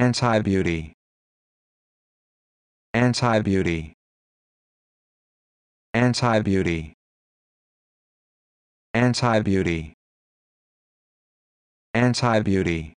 Anti-beauty. Anti-beauty. Anti-beauty. Anti-beauty. Anti-beauty.